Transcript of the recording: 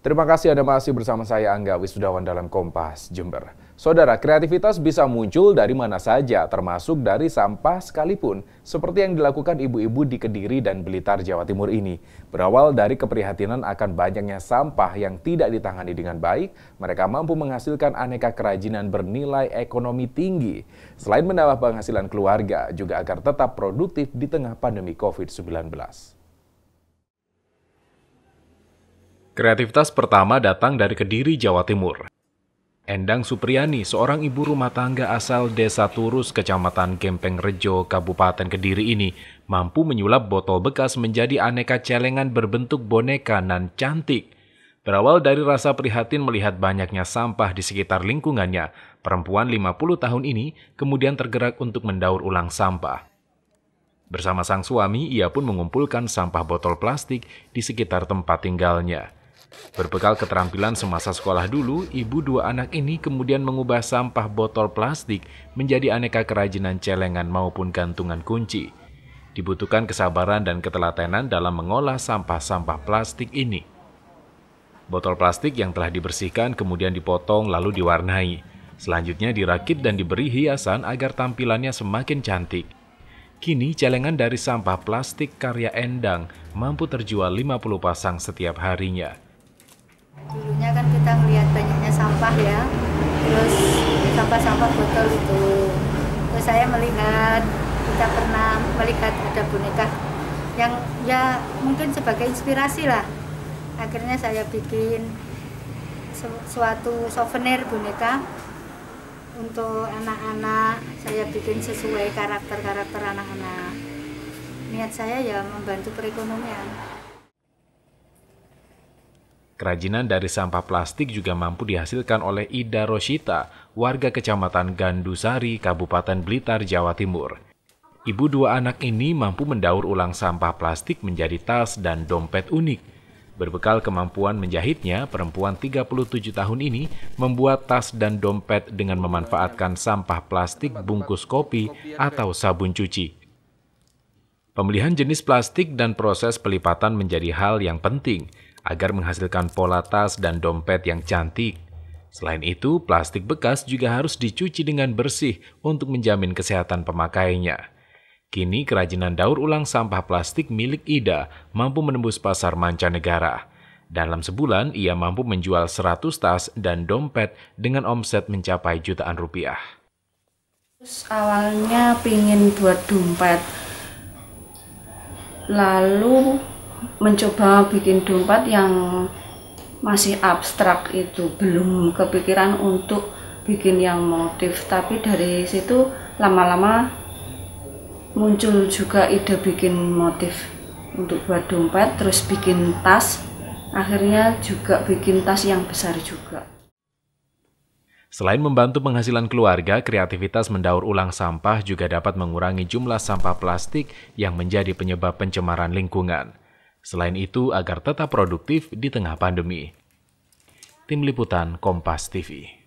Terima kasih Anda masih bersama saya Angga Wisudawan dalam Kompas Jember. Saudara, kreativitas bisa muncul dari mana saja, termasuk dari sampah sekalipun, seperti yang dilakukan ibu-ibu di Kediri dan Blitar, Jawa Timur ini. Berawal dari keprihatinan akan banyaknya sampah yang tidak ditangani dengan baik, mereka mampu menghasilkan aneka kerajinan bernilai ekonomi tinggi. Selain menambah penghasilan keluarga, juga agar tetap produktif di tengah pandemi COVID-19. Kreativitas pertama datang dari Kediri, Jawa Timur. Endang Supriyani, seorang ibu rumah tangga asal Desa Turus, Kecamatan Gempeng Rejo, Kabupaten Kediri ini, mampu menyulap botol bekas menjadi aneka celengan berbentuk boneka nan cantik. Berawal dari rasa prihatin melihat banyaknya sampah di sekitar lingkungannya, perempuan 50 tahun ini kemudian tergerak untuk mendaur ulang sampah. Bersama sang suami, ia pun mengumpulkan sampah botol plastik di sekitar tempat tinggalnya. Berbekal keterampilan semasa sekolah dulu, ibu dua anak ini kemudian mengubah sampah botol plastik menjadi aneka kerajinan celengan maupun gantungan kunci. Dibutuhkan kesabaran dan ketelatenan dalam mengolah sampah-sampah plastik ini. Botol plastik yang telah dibersihkan kemudian dipotong lalu diwarnai. Selanjutnya dirakit dan diberi hiasan agar tampilannya semakin cantik. Kini celengan dari sampah plastik karya Endang mampu terjual 50 pasang setiap harinya sampah ya terus sampah-sampah botol itu terus saya melihat kita pernah melihat ada boneka yang ya mungkin sebagai inspirasi lah akhirnya saya bikin suatu souvenir boneka untuk anak-anak saya bikin sesuai karakter-karakter anak-anak niat saya ya membantu perekonomian Kerajinan dari sampah plastik juga mampu dihasilkan oleh Ida Roshita, warga kecamatan Gandusari, Kabupaten Blitar, Jawa Timur. Ibu dua anak ini mampu mendaur ulang sampah plastik menjadi tas dan dompet unik. Berbekal kemampuan menjahitnya, perempuan 37 tahun ini membuat tas dan dompet dengan memanfaatkan sampah plastik bungkus kopi atau sabun cuci. Pemilihan jenis plastik dan proses pelipatan menjadi hal yang penting – agar menghasilkan pola tas dan dompet yang cantik. Selain itu, plastik bekas juga harus dicuci dengan bersih untuk menjamin kesehatan pemakainya. Kini kerajinan daur ulang sampah plastik milik Ida mampu menembus pasar mancanegara. Dalam sebulan, ia mampu menjual 100 tas dan dompet dengan omset mencapai jutaan rupiah. Terus awalnya pingin buat dompet, lalu mencoba bikin dompet yang masih abstrak itu belum kepikiran untuk bikin yang motif tapi dari situ lama-lama muncul juga ide bikin motif untuk buat dompet terus bikin tas akhirnya juga bikin tas yang besar juga Selain membantu penghasilan keluarga, kreativitas mendaur ulang sampah juga dapat mengurangi jumlah sampah plastik yang menjadi penyebab pencemaran lingkungan. Selain itu, agar tetap produktif di tengah pandemi. Tim Liputan Kompas TV